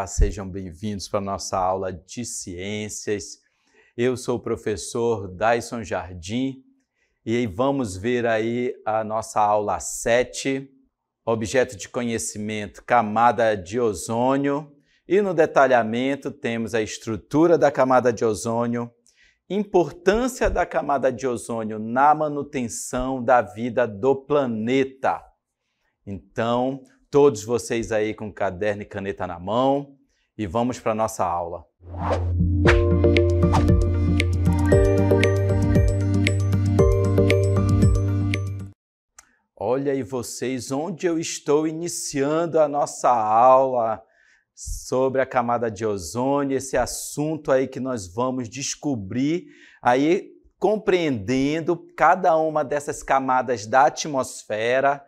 Olá, sejam bem-vindos para a nossa aula de ciências. Eu sou o professor Dyson Jardim e vamos ver aí a nossa aula 7, objeto de conhecimento, camada de ozônio. E no detalhamento temos a estrutura da camada de ozônio, importância da camada de ozônio na manutenção da vida do planeta. Então, todos vocês aí com caderno e caneta na mão e vamos para a nossa aula. Olha aí vocês, onde eu estou iniciando a nossa aula sobre a camada de ozônio, esse assunto aí que nós vamos descobrir aí compreendendo cada uma dessas camadas da atmosfera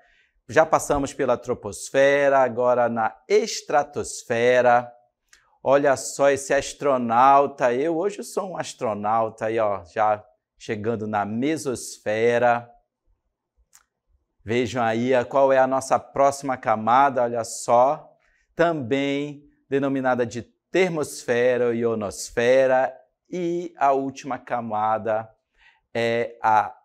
já passamos pela troposfera, agora na estratosfera. Olha só esse astronauta. Eu hoje sou um astronauta aí, ó, já chegando na mesosfera. Vejam aí qual é a nossa próxima camada, olha só. Também denominada de termosfera ou ionosfera. E a última camada é a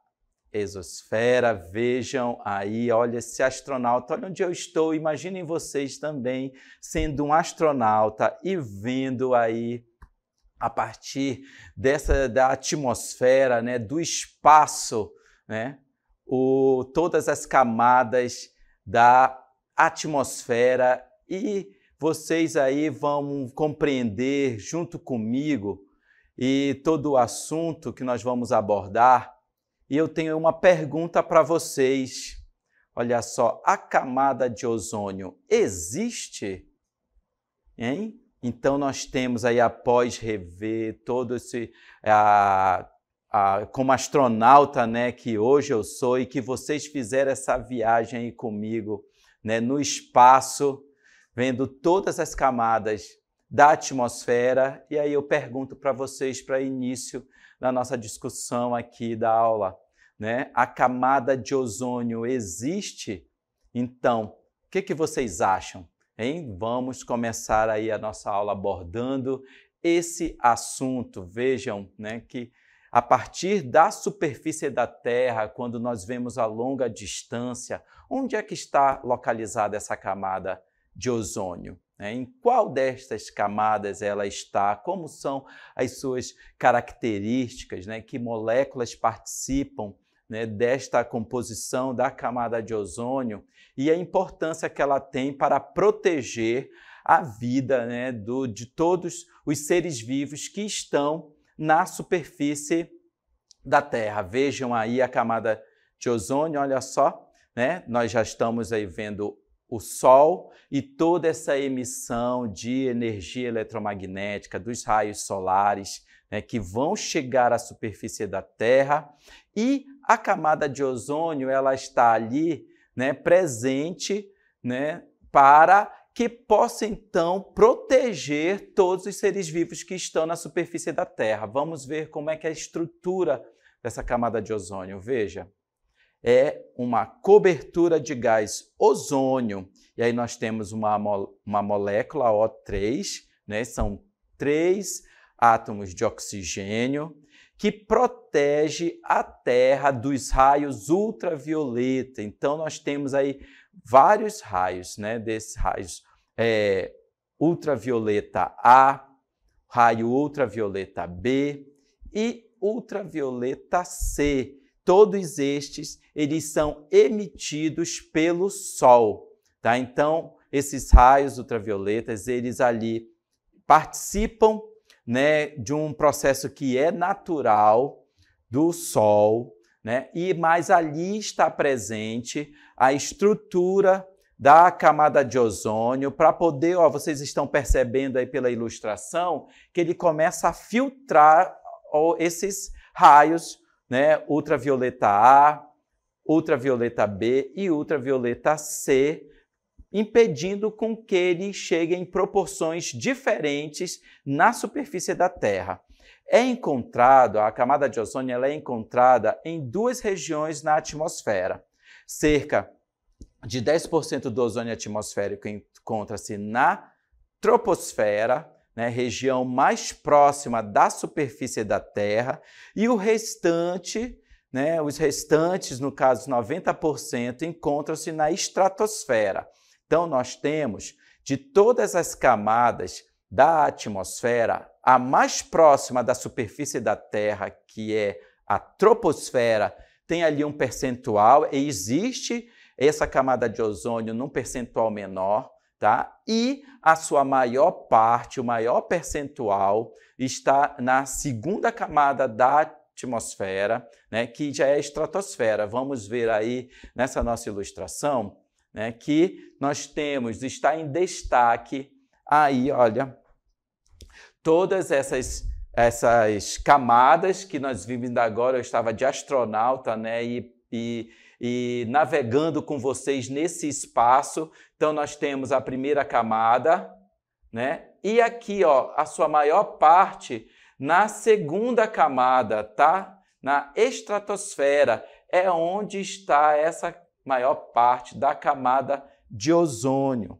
exosfera, vejam aí, olha esse astronauta, olha onde eu estou. Imaginem vocês também sendo um astronauta e vendo aí a partir dessa da atmosfera, né, do espaço, né, o, todas as camadas da atmosfera e vocês aí vão compreender junto comigo e todo o assunto que nós vamos abordar e eu tenho uma pergunta para vocês. Olha só, a camada de ozônio existe? Hein? Então nós temos aí após rever todo esse a, a, como astronauta, né, que hoje eu sou e que vocês fizeram essa viagem aí comigo, né, no espaço, vendo todas as camadas da atmosfera. E aí eu pergunto para vocês para início na nossa discussão aqui da aula. Né? A camada de ozônio existe? Então, o que, que vocês acham? Hein? Vamos começar aí a nossa aula abordando esse assunto. Vejam né, que a partir da superfície da Terra, quando nós vemos a longa distância, onde é que está localizada essa camada de ozônio? Né? Em qual destas camadas ela está? Como são as suas características? Né? Que moléculas participam né, desta composição da camada de ozônio e a importância que ela tem para proteger a vida né, do, de todos os seres vivos que estão na superfície da Terra. Vejam aí a camada de ozônio, olha só, né? nós já estamos aí vendo o Sol e toda essa emissão de energia eletromagnética, dos raios solares, né, que vão chegar à superfície da Terra e a camada de ozônio ela está ali né, presente né, para que possa então proteger todos os seres vivos que estão na superfície da Terra. Vamos ver como é que é a estrutura dessa camada de ozônio. Veja é uma cobertura de gás ozônio. E aí nós temos uma, uma molécula O3, né? são três átomos de oxigênio, que protege a Terra dos raios ultravioleta. Então nós temos aí vários raios, né? desses raios é, ultravioleta A, raio ultravioleta B e ultravioleta C todos estes eles são emitidos pelo sol, tá? Então, esses raios ultravioletas, eles ali participam, né, de um processo que é natural do sol, né? E mais ali está presente a estrutura da camada de ozônio para poder, ó, vocês estão percebendo aí pela ilustração que ele começa a filtrar ó, esses raios né? Ultravioleta A, ultravioleta B e ultravioleta C, impedindo com que ele chegue em proporções diferentes na superfície da Terra. É encontrado, a camada de ozônio ela é encontrada em duas regiões na atmosfera. Cerca de 10% do ozônio atmosférico encontra-se na troposfera né, região mais próxima da superfície da Terra, e o restante, né, os restantes, no caso 90%, encontram-se na estratosfera. Então, nós temos de todas as camadas da atmosfera, a mais próxima da superfície da Terra, que é a troposfera, tem ali um percentual, e existe essa camada de ozônio num percentual menor tá? E a sua maior parte, o maior percentual está na segunda camada da atmosfera, né, que já é a estratosfera. Vamos ver aí nessa nossa ilustração, né, que nós temos está em destaque aí, olha, todas essas essas camadas que nós vivemos agora, eu estava de astronauta, né, e, e e navegando com vocês nesse espaço então nós temos a primeira camada, né? E aqui, ó, a sua maior parte na segunda camada, tá? Na estratosfera é onde está essa maior parte da camada de ozônio,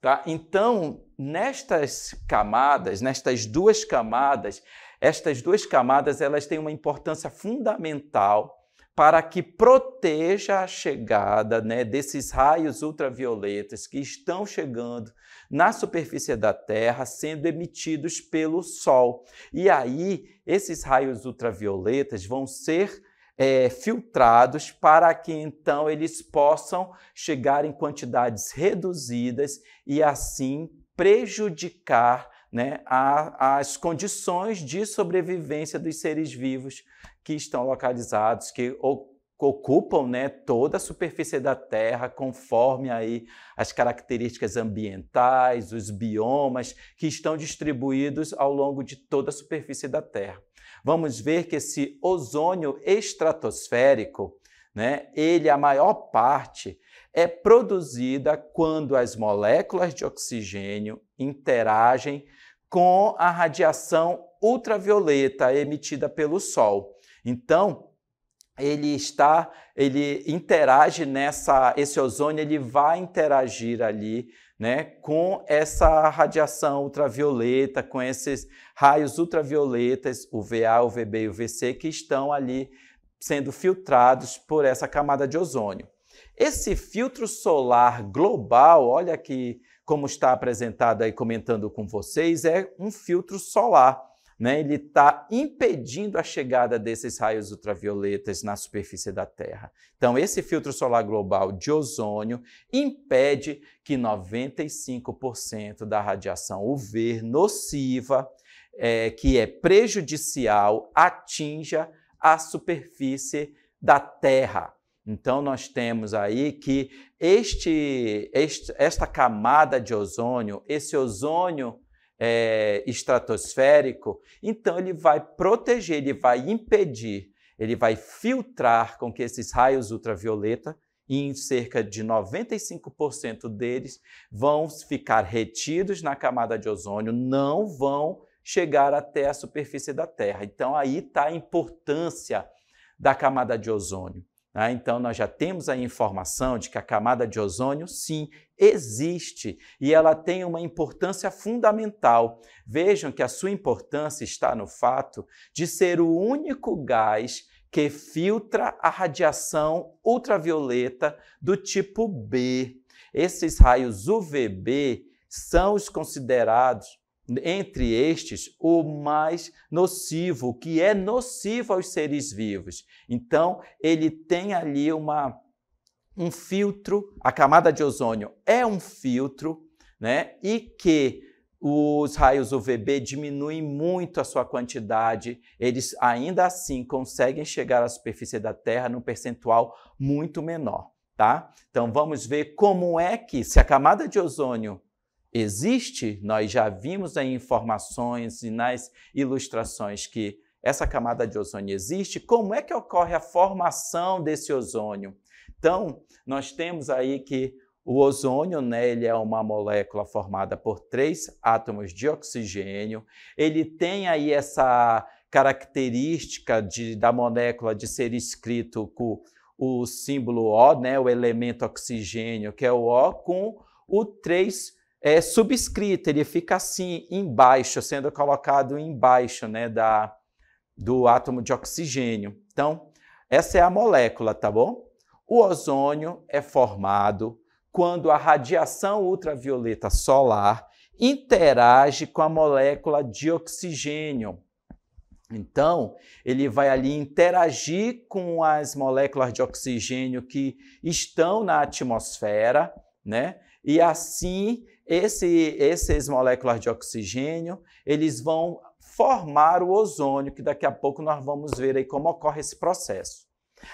tá? Então, nestas camadas, nestas duas camadas, estas duas camadas, elas têm uma importância fundamental para que proteja a chegada né, desses raios ultravioletas que estão chegando na superfície da Terra, sendo emitidos pelo Sol. E aí, esses raios ultravioletas vão ser é, filtrados para que então eles possam chegar em quantidades reduzidas e assim prejudicar né, a, as condições de sobrevivência dos seres vivos que estão localizados, que ocupam né, toda a superfície da Terra, conforme aí as características ambientais, os biomas que estão distribuídos ao longo de toda a superfície da Terra. Vamos ver que esse ozônio estratosférico, né, ele, a maior parte, é produzida quando as moléculas de oxigênio interagem com a radiação ultravioleta emitida pelo Sol. Então, ele está, ele interage nessa, esse ozônio, ele vai interagir ali, né, com essa radiação ultravioleta, com esses raios ultravioletas, o VA, o VB e o VC, que estão ali sendo filtrados por essa camada de ozônio. Esse filtro solar global, olha aqui como está apresentado aí comentando com vocês, é um filtro solar né, ele está impedindo a chegada desses raios ultravioletas na superfície da Terra. Então, esse filtro solar global de ozônio impede que 95% da radiação UV nociva, é, que é prejudicial, atinja a superfície da Terra. Então, nós temos aí que este, este esta camada de ozônio, esse ozônio é, estratosférico, então ele vai proteger, ele vai impedir, ele vai filtrar com que esses raios ultravioleta, e em cerca de 95% deles, vão ficar retidos na camada de ozônio, não vão chegar até a superfície da Terra. Então aí está a importância da camada de ozônio. Ah, então, nós já temos a informação de que a camada de ozônio, sim, existe e ela tem uma importância fundamental. Vejam que a sua importância está no fato de ser o único gás que filtra a radiação ultravioleta do tipo B. Esses raios UVB são os considerados entre estes, o mais nocivo, que é nocivo aos seres vivos. Então, ele tem ali uma, um filtro, a camada de ozônio é um filtro, né? E que os raios UVB diminuem muito a sua quantidade, eles ainda assim conseguem chegar à superfície da Terra num percentual muito menor, tá? Então vamos ver como é que se a camada de ozônio existe, nós já vimos em informações e nas ilustrações que essa camada de ozônio existe, como é que ocorre a formação desse ozônio? Então, nós temos aí que o ozônio, né, ele é uma molécula formada por três átomos de oxigênio. Ele tem aí essa característica de, da molécula de ser escrito com o símbolo O, né, o elemento oxigênio, que é o O, com o 3 é subscrito, ele fica assim embaixo, sendo colocado embaixo né, da, do átomo de oxigênio. Então, essa é a molécula, tá bom? O ozônio é formado quando a radiação ultravioleta solar interage com a molécula de oxigênio. Então, ele vai ali interagir com as moléculas de oxigênio que estão na atmosfera, né? E assim esse, essas moléculas de oxigênio, eles vão formar o ozônio, que daqui a pouco nós vamos ver aí como ocorre esse processo.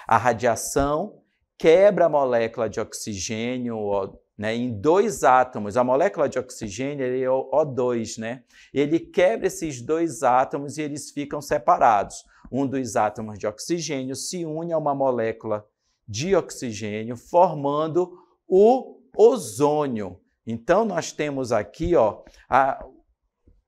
A radiação quebra a molécula de oxigênio né, em dois átomos. A molécula de oxigênio é o O2, né? Ele quebra esses dois átomos e eles ficam separados. Um dos átomos de oxigênio se une a uma molécula de oxigênio, formando o ozônio. Então, nós temos aqui ó, a,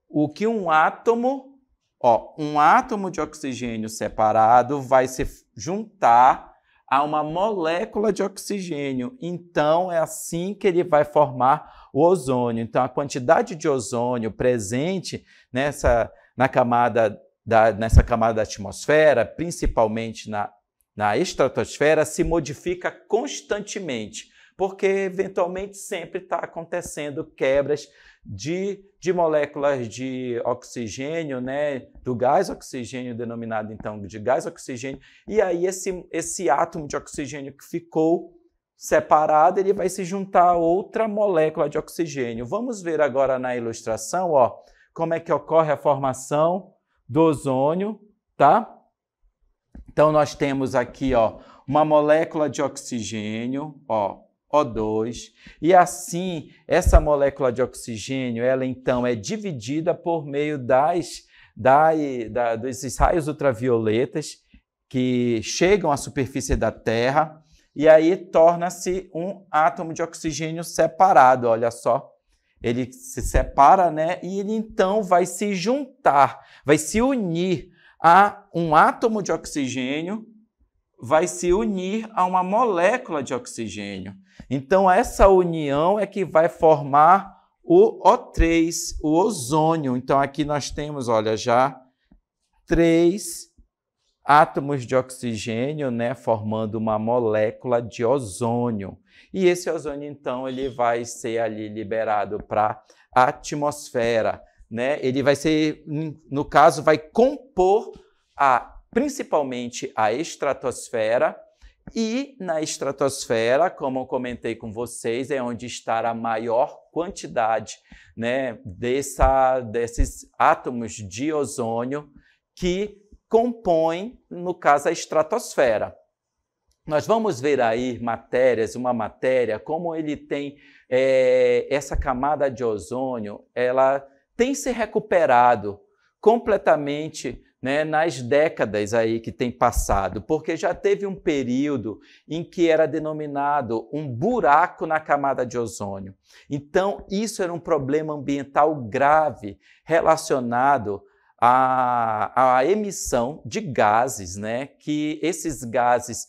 o que um átomo, ó, um átomo de oxigênio separado vai se juntar a uma molécula de oxigênio. Então, é assim que ele vai formar o ozônio. Então, a quantidade de ozônio presente nessa, na camada da, nessa camada da atmosfera, principalmente na, na estratosfera, se modifica constantemente porque eventualmente sempre está acontecendo quebras de, de moléculas de oxigênio, né, do gás oxigênio, denominado então de gás oxigênio, e aí esse, esse átomo de oxigênio que ficou separado, ele vai se juntar a outra molécula de oxigênio. Vamos ver agora na ilustração, ó, como é que ocorre a formação do ozônio, tá? Então nós temos aqui, ó, uma molécula de oxigênio, ó, o2, e assim essa molécula de oxigênio, ela então é dividida por meio das, da, da, dos raios ultravioletas que chegam à superfície da Terra, e aí torna-se um átomo de oxigênio separado, olha só. Ele se separa, né? E ele então vai se juntar, vai se unir a um átomo de oxigênio, vai se unir a uma molécula de oxigênio. Então, essa união é que vai formar o O3, o ozônio. Então, aqui nós temos, olha, já três átomos de oxigênio, né, formando uma molécula de ozônio. E esse ozônio, então, ele vai ser ali liberado para a atmosfera, né? Ele vai ser, no caso, vai compor a principalmente a estratosfera e na estratosfera, como eu comentei com vocês, é onde está a maior quantidade né, dessa, desses átomos de ozônio que compõem, no caso, a estratosfera. Nós vamos ver aí matérias, uma matéria, como ele tem é, essa camada de ozônio, ela tem se recuperado completamente né, nas décadas aí que tem passado, porque já teve um período em que era denominado um buraco na camada de ozônio. Então, isso era um problema ambiental grave relacionado à, à emissão de gases, né, que esses gases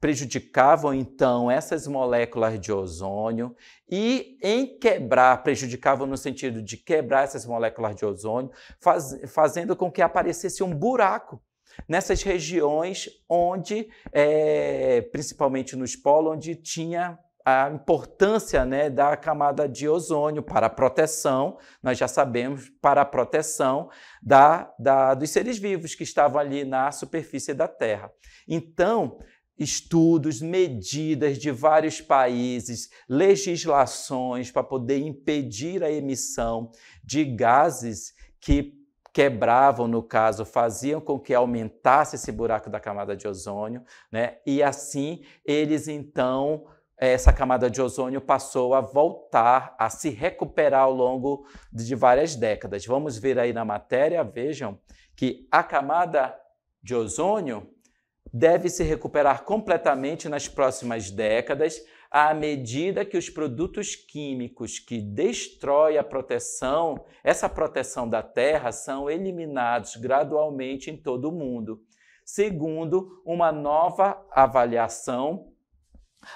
prejudicavam então essas moléculas de ozônio e em quebrar, prejudicavam no sentido de quebrar essas moléculas de ozônio, faz, fazendo com que aparecesse um buraco nessas regiões onde, é, principalmente nos polos, onde tinha a importância né, da camada de ozônio para a proteção, nós já sabemos, para a proteção da, da, dos seres vivos que estavam ali na superfície da Terra. Então, estudos, medidas de vários países, legislações para poder impedir a emissão de gases que quebravam, no caso, faziam com que aumentasse esse buraco da camada de ozônio, né? E assim eles então essa camada de ozônio passou a voltar a se recuperar ao longo de várias décadas. Vamos ver aí na matéria, vejam que a camada de ozônio deve se recuperar completamente nas próximas décadas, à medida que os produtos químicos que destroem a proteção, essa proteção da terra, são eliminados gradualmente em todo o mundo. Segundo uma nova avaliação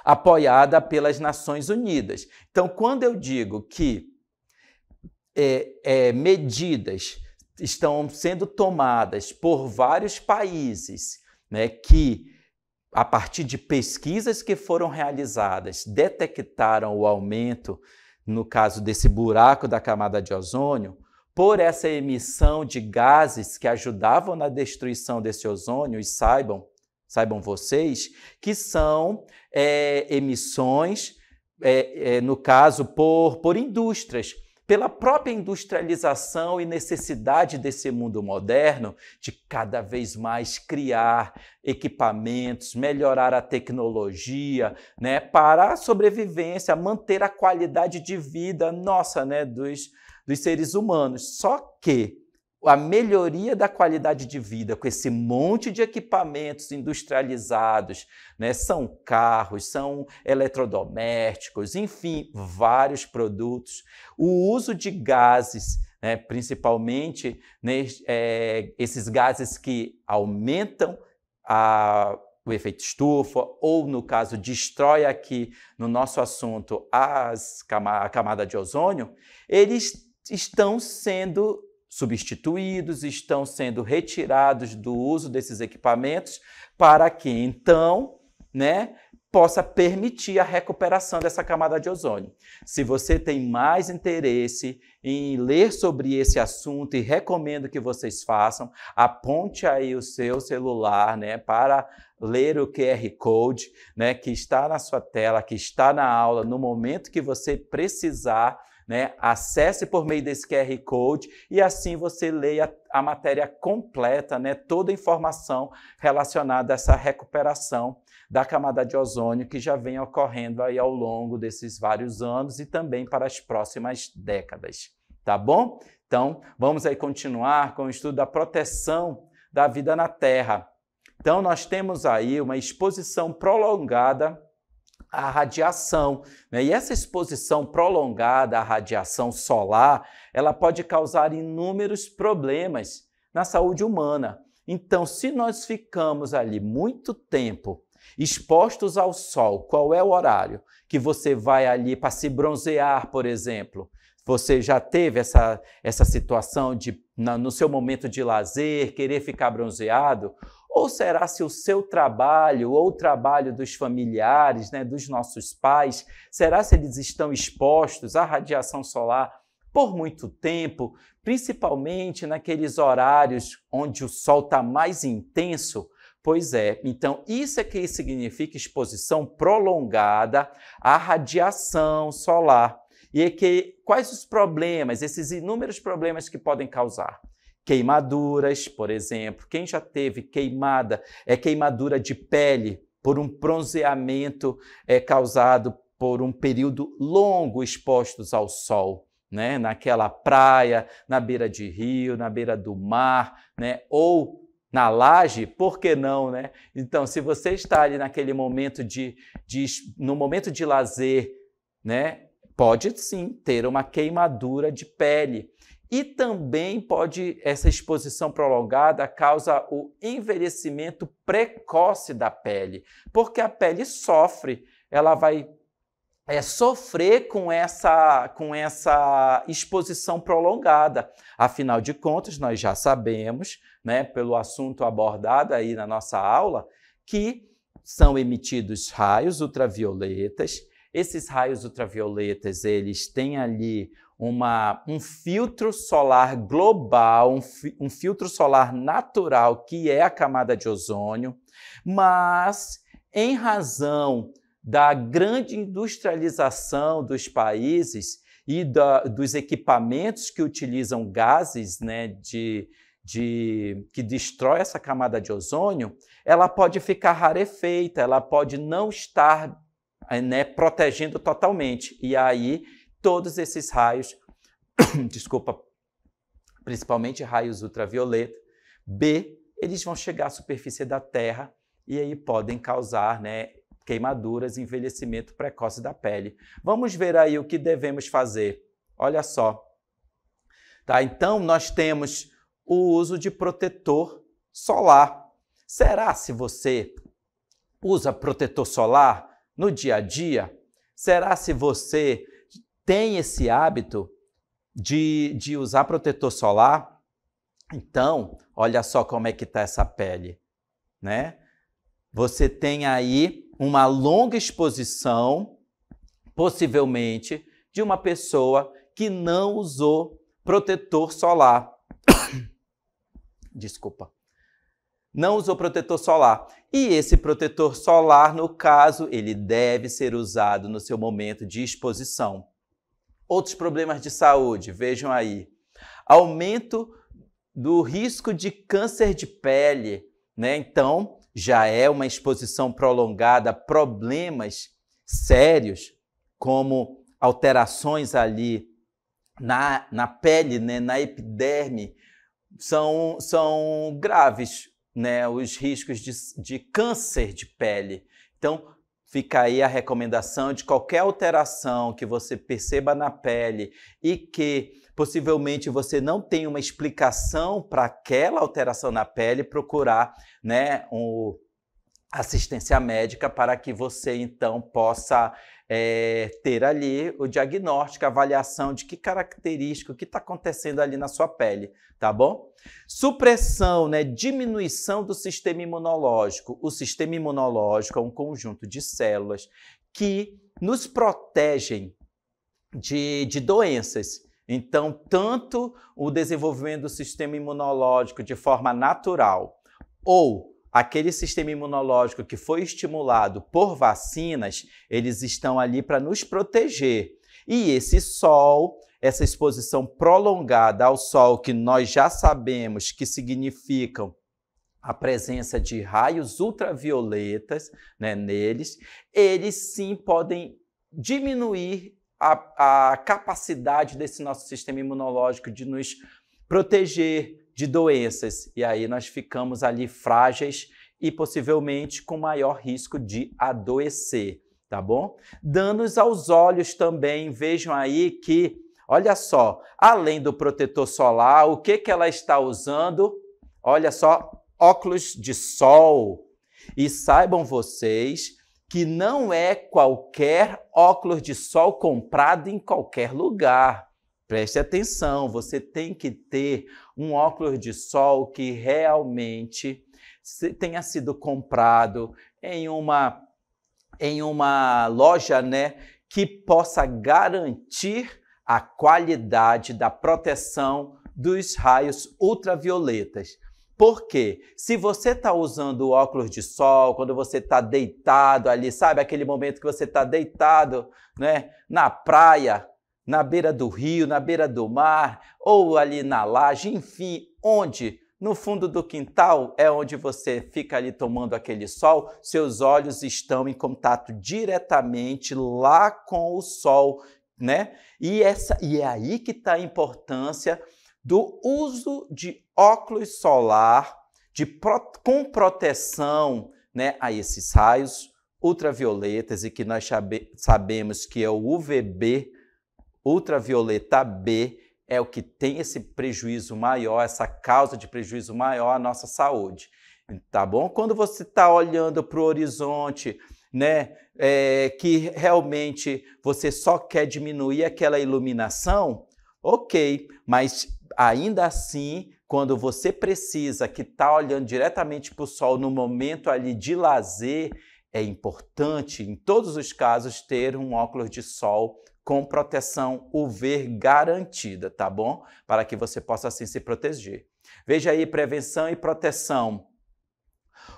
apoiada pelas Nações Unidas. Então, quando eu digo que é, é, medidas estão sendo tomadas por vários países né, que a partir de pesquisas que foram realizadas detectaram o aumento, no caso desse buraco da camada de ozônio, por essa emissão de gases que ajudavam na destruição desse ozônio, e saibam, saibam vocês, que são é, emissões, é, é, no caso, por, por indústrias pela própria industrialização e necessidade desse mundo moderno de cada vez mais criar equipamentos, melhorar a tecnologia, né, para a sobrevivência, manter a qualidade de vida nossa, né, dos, dos seres humanos. Só que a melhoria da qualidade de vida com esse monte de equipamentos industrializados, né? são carros, são eletrodomésticos, enfim, vários produtos. O uso de gases, né? principalmente né? É, esses gases que aumentam a o efeito estufa, ou no caso, destrói aqui no nosso assunto as, a camada de ozônio, eles estão sendo substituídos, estão sendo retirados do uso desses equipamentos para que então, né, possa permitir a recuperação dessa camada de ozônio. Se você tem mais interesse em ler sobre esse assunto e recomendo que vocês façam, aponte aí o seu celular, né, para ler o QR Code, né, que está na sua tela, que está na aula, no momento que você precisar né? Acesse por meio desse QR Code e assim você leia a matéria completa, né? toda a informação relacionada a essa recuperação da camada de ozônio que já vem ocorrendo aí ao longo desses vários anos e também para as próximas décadas, tá bom? Então, vamos aí continuar com o estudo da proteção da vida na Terra. Então, nós temos aí uma exposição prolongada à radiação. Né? E essa exposição prolongada à radiação solar, ela pode causar inúmeros problemas na saúde humana. Então, se nós ficamos ali muito tempo expostos ao sol, qual é o horário que você vai ali para se bronzear, por exemplo? Você já teve essa, essa situação de, na, no seu momento de lazer, querer ficar bronzeado? Ou será se o seu trabalho ou o trabalho dos familiares, né, dos nossos pais, será se eles estão expostos à radiação solar por muito tempo, principalmente naqueles horários onde o sol está mais intenso? Pois é, então isso é que significa exposição prolongada à radiação solar. E é que, quais os problemas, esses inúmeros problemas que podem causar? Queimaduras, por exemplo, quem já teve queimada, é queimadura de pele por um bronzeamento é, causado por um período longo expostos ao sol. Né, naquela praia, na beira de rio, na beira do mar, né, ou na laje, por que não, né? Então, se você está ali naquele momento de, de no momento de lazer, né, pode sim ter uma queimadura de pele. E também pode, essa exposição prolongada causa o envelhecimento precoce da pele, porque a pele sofre, ela vai é, sofrer com essa, com essa exposição prolongada. Afinal de contas, nós já sabemos, né, pelo assunto abordado aí na nossa aula, que são emitidos raios ultravioletas. Esses raios ultravioletas, eles têm ali uma, um filtro solar global, um, fi, um filtro solar natural, que é a camada de ozônio, mas em razão da grande industrialização dos países e da, dos equipamentos que utilizam gases né, de, de, que destrói essa camada de ozônio, ela pode ficar rarefeita, ela pode não estar eh, né, protegendo totalmente. E aí todos esses raios, desculpa, principalmente raios ultravioleta, B, eles vão chegar à superfície da Terra e aí podem causar né, queimaduras, envelhecimento precoce da pele. Vamos ver aí o que devemos fazer. Olha só. Tá? Então, nós temos o uso de protetor solar. Será se você usa protetor solar no dia a dia? Será se você tem esse hábito de, de usar protetor solar, então, olha só como é que está essa pele, né? Você tem aí uma longa exposição, possivelmente, de uma pessoa que não usou protetor solar. Desculpa. Não usou protetor solar. E esse protetor solar, no caso, ele deve ser usado no seu momento de exposição. Outros problemas de saúde, vejam aí. Aumento do risco de câncer de pele, né? Então, já é uma exposição prolongada a problemas sérios, como alterações ali na, na pele, né? na epiderme, são, são graves né? os riscos de, de câncer de pele. Então, Fica aí a recomendação de qualquer alteração que você perceba na pele e que possivelmente você não tem uma explicação para aquela alteração na pele, procurar né, um, assistência médica para que você então possa é, ter ali o diagnóstico, a avaliação de que característica, o que está acontecendo ali na sua pele, tá bom? Supressão, né? Diminuição do sistema imunológico. O sistema imunológico é um conjunto de células que nos protegem de, de doenças. Então, tanto o desenvolvimento do sistema imunológico de forma natural ou aquele sistema imunológico que foi estimulado por vacinas, eles estão ali para nos proteger. E esse sol, essa exposição prolongada ao sol, que nós já sabemos que significam a presença de raios ultravioletas né, neles, eles sim podem diminuir a, a capacidade desse nosso sistema imunológico de nos proteger, de doenças. E aí nós ficamos ali frágeis e possivelmente com maior risco de adoecer, tá bom? Danos aos olhos também, vejam aí que, olha só, além do protetor solar, o que, que ela está usando? Olha só, óculos de sol. E saibam vocês que não é qualquer óculos de sol comprado em qualquer lugar. Preste atenção, você tem que ter um óculos de sol que realmente tenha sido comprado em uma em uma loja, né, que possa garantir a qualidade da proteção dos raios ultravioletas. Porque se você está usando o óculos de sol, quando você está deitado ali, sabe aquele momento que você está deitado né, na praia, na beira do rio, na beira do mar, ou ali na laje, enfim, onde? No fundo do quintal é onde você fica ali tomando aquele sol, seus olhos estão em contato diretamente lá com o sol, né? E, essa, e é aí que está a importância do uso de óculos solar de, com proteção né, a esses raios ultravioletas e que nós sabe, sabemos que é o UVB, ultravioleta B é o que tem esse prejuízo maior, essa causa de prejuízo maior à nossa saúde. Tá bom? Quando você está olhando para o horizonte, né, é, que realmente você só quer diminuir aquela iluminação, ok, mas ainda assim, quando você precisa, que está olhando diretamente para o sol no momento ali de lazer, é importante, em todos os casos, ter um óculos de sol com proteção UV garantida, tá bom? Para que você possa assim se proteger. Veja aí prevenção e proteção.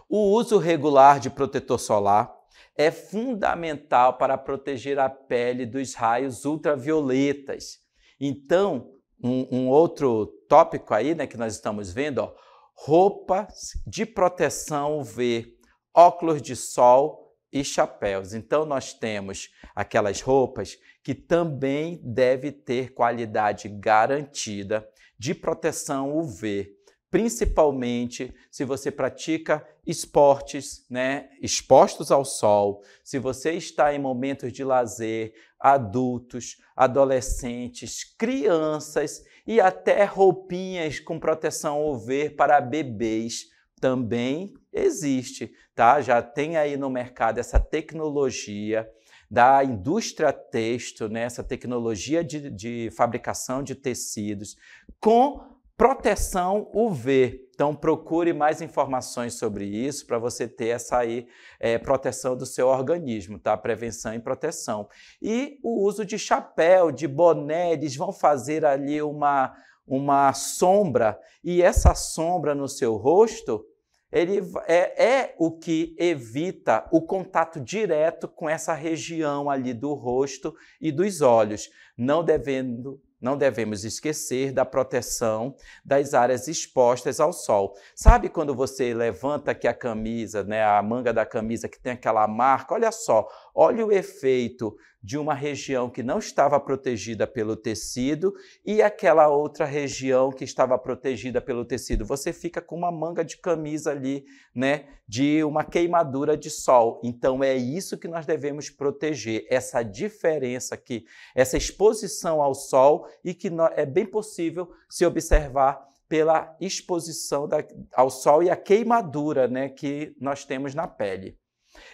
O uso regular de protetor solar é fundamental para proteger a pele dos raios ultravioletas. Então, um, um outro tópico aí, né, que nós estamos vendo, ó, roupas de proteção UV, óculos de sol e chapéus. Então nós temos aquelas roupas que também deve ter qualidade garantida de proteção UV, principalmente se você pratica esportes, né, expostos ao sol, se você está em momentos de lazer, adultos, adolescentes, crianças e até roupinhas com proteção UV para bebês também Existe, tá? Já tem aí no mercado essa tecnologia da indústria texto, né? essa tecnologia de, de fabricação de tecidos, com proteção UV. Então procure mais informações sobre isso para você ter essa aí, é, proteção do seu organismo, tá? Prevenção e proteção. E o uso de chapéu, de boné, eles vão fazer ali uma, uma sombra, e essa sombra no seu rosto ele é, é, o que evita o contato direto com essa região ali do rosto e dos olhos, não devendo não devemos esquecer da proteção das áreas expostas ao sol. Sabe quando você levanta aqui a camisa, né, a manga da camisa que tem aquela marca? Olha só, Olha o efeito de uma região que não estava protegida pelo tecido e aquela outra região que estava protegida pelo tecido. Você fica com uma manga de camisa ali, né, de uma queimadura de sol. Então é isso que nós devemos proteger, essa diferença aqui, essa exposição ao sol e que é bem possível se observar pela exposição da, ao sol e a queimadura, né, que nós temos na pele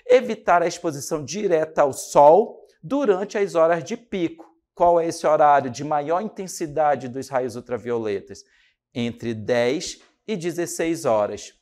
evitar a exposição direta ao sol durante as horas de pico. Qual é esse horário de maior intensidade dos raios ultravioletas? Entre 10 e 16 horas.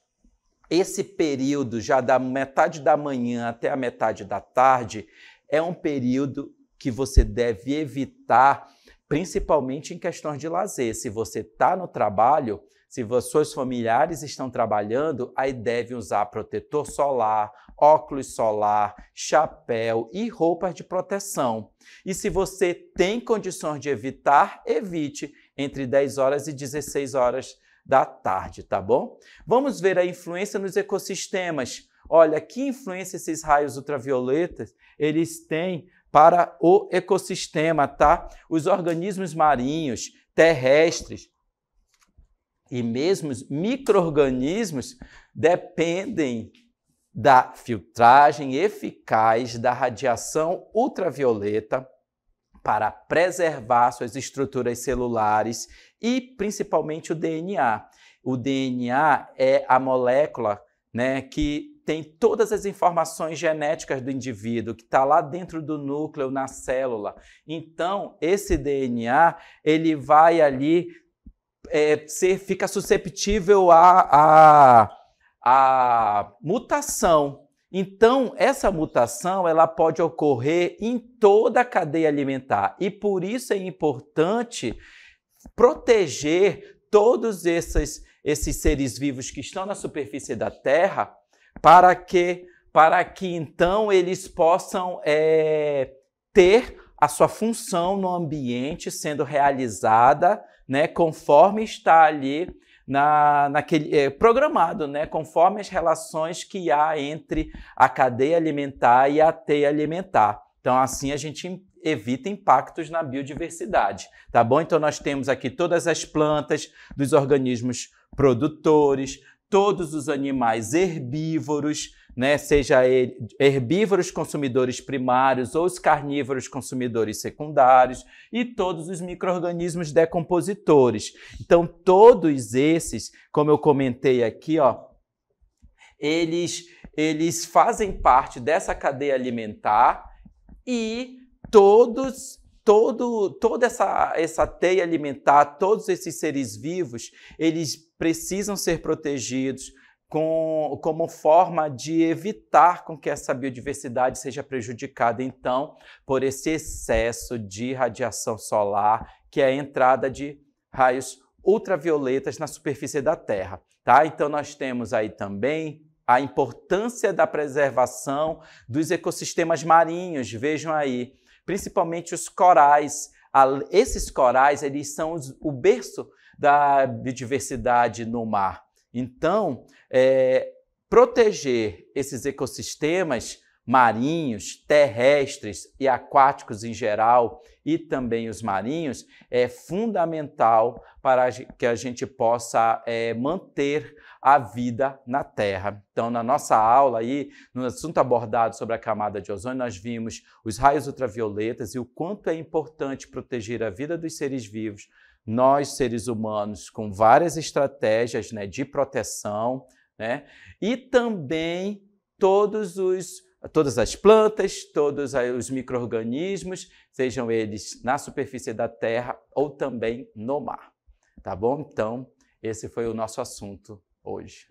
Esse período, já da metade da manhã até a metade da tarde, é um período que você deve evitar, principalmente em questões de lazer. Se você está no trabalho, se seus familiares estão trabalhando, aí devem usar protetor solar, óculos solar, chapéu e roupas de proteção. E se você tem condições de evitar, evite entre 10 horas e 16 horas da tarde, tá bom? Vamos ver a influência nos ecossistemas. Olha que influência esses raios ultravioletas eles têm para o ecossistema, tá? Os organismos marinhos, terrestres, e mesmo micro-organismos dependem da filtragem eficaz da radiação ultravioleta para preservar suas estruturas celulares e principalmente o DNA. O DNA é a molécula né, que tem todas as informações genéticas do indivíduo, que está lá dentro do núcleo, na célula. Então, esse DNA, ele vai ali é, ser, fica susceptível à, à, mutação. Então, essa mutação ela pode ocorrer em toda a cadeia alimentar e por isso é importante proteger todos esses, esses seres vivos que estão na superfície da Terra para que, para que então eles possam é, ter a sua função no ambiente sendo realizada né, conforme está ali na, naquele, é, programado, né, conforme as relações que há entre a cadeia alimentar e a teia alimentar. Então, assim a gente evita impactos na biodiversidade, tá bom? Então, nós temos aqui todas as plantas dos organismos produtores, todos os animais herbívoros, né, seja herbívoros consumidores primários ou os carnívoros consumidores secundários e todos os microrganismos decompositores. Então todos esses, como eu comentei aqui, ó, eles eles fazem parte dessa cadeia alimentar e todos todo toda essa essa teia alimentar, todos esses seres vivos, eles precisam ser protegidos com, como forma de evitar com que essa biodiversidade seja prejudicada, então, por esse excesso de radiação solar, que é a entrada de raios ultravioletas na superfície da Terra. Tá? Então, nós temos aí também a importância da preservação dos ecossistemas marinhos, vejam aí, principalmente os corais. esses corais, eles são o berço da biodiversidade no mar. Então, é, proteger esses ecossistemas marinhos, terrestres e aquáticos em geral, e também os marinhos, é fundamental para que a gente possa é, manter a vida na Terra. Então, na nossa aula aí, no assunto abordado sobre a camada de ozônio, nós vimos os raios ultravioletas e o quanto é importante proteger a vida dos seres vivos, nós seres humanos, com várias estratégias né, de proteção, né? E também todos os, todas as plantas, todos os micro-organismos, sejam eles na superfície da Terra ou também no mar. Tá bom? Então, esse foi o nosso assunto hoje.